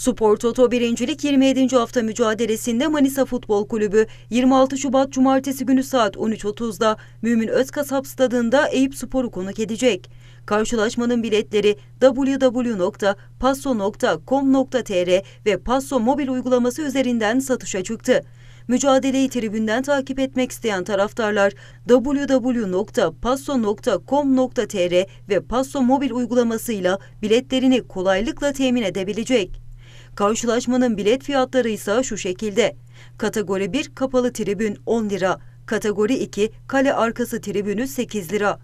Spor Toto birincilik 27. hafta mücadelesinde Manisa Futbol Kulübü 26 Şubat Cumartesi günü saat 13.30'da Mümin Özkasap Stadında Eyüp Spor'u konuk edecek. Karşılaşmanın biletleri www.passo.com.tr ve Passo mobil uygulaması üzerinden satışa çıktı. Mücadeleyi tribünden takip etmek isteyen taraftarlar www.passo.com.tr ve Passo mobil uygulamasıyla biletlerini kolaylıkla temin edebilecek. Karşılaşmanın bilet fiyatları ise şu şekilde. Kategori 1 kapalı tribün 10 lira, kategori 2 kale arkası tribünü 8 lira,